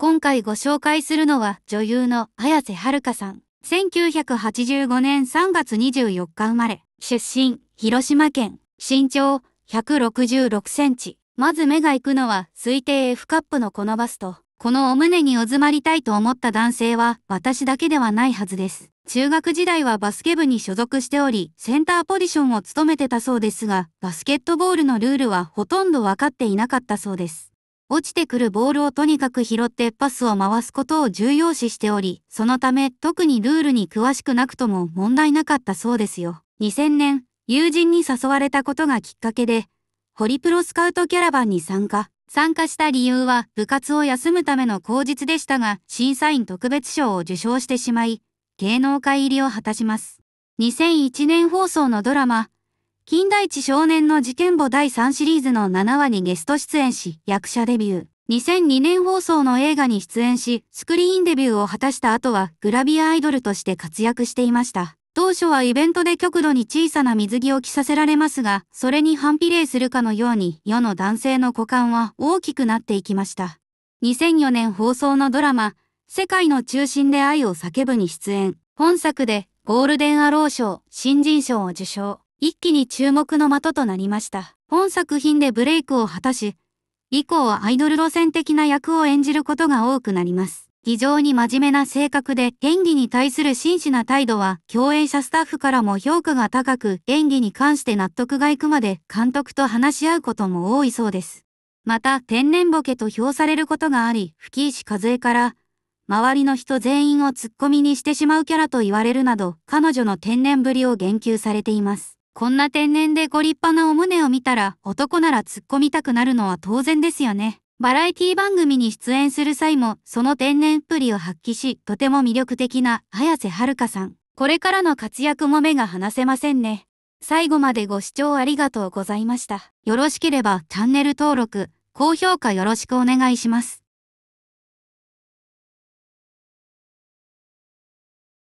今回ご紹介するのは女優の綾瀬はるかさん。1985年3月24日生まれ、出身、広島県、身長166センチ。まず目が行くのは推定 F カップのこのバスと、このお胸におずまりたいと思った男性は私だけではないはずです。中学時代はバスケ部に所属しており、センターポジションを務めてたそうですが、バスケットボールのルールはほとんどわかっていなかったそうです。落ちてくるボールをとにかく拾ってパスを回すことを重要視しており、そのため特にルールに詳しくなくとも問題なかったそうですよ。2000年、友人に誘われたことがきっかけで、ホリプロスカウトキャラバンに参加。参加した理由は部活を休むための口実でしたが、審査員特別賞を受賞してしまい、芸能界入りを果たします。2001年放送のドラマ、近代地少年の事件簿第3シリーズの7話にゲスト出演し、役者デビュー。2002年放送の映画に出演し、スクリーンデビューを果たした後はグラビアアイドルとして活躍していました。当初はイベントで極度に小さな水着を着させられますが、それに反比例するかのように世の男性の股間は大きくなっていきました。2004年放送のドラマ、世界の中心で愛を叫ぶに出演。本作でゴールデンアロー賞、新人賞を受賞。一気に注目の的となりました。本作品でブレイクを果たし、以降アイドル路線的な役を演じることが多くなります。非常に真面目な性格で演技に対する真摯な態度は共演者スタッフからも評価が高く演技に関して納得がいくまで監督と話し合うことも多いそうです。また天然ボケと評されることがあり、吹石和恵から周りの人全員をツッコミにしてしまうキャラと言われるなど彼女の天然ぶりを言及されています。こんな天然でご立派なお胸を見たら男なら突っ込みたくなるのは当然ですよね。バラエティ番組に出演する際もその天然っぷりを発揮し、とても魅力的な早瀬はるかさん。これからの活躍も目が離せませんね。最後までご視聴ありがとうございました。よろしければチャンネル登録、高評価よろしくお願いします。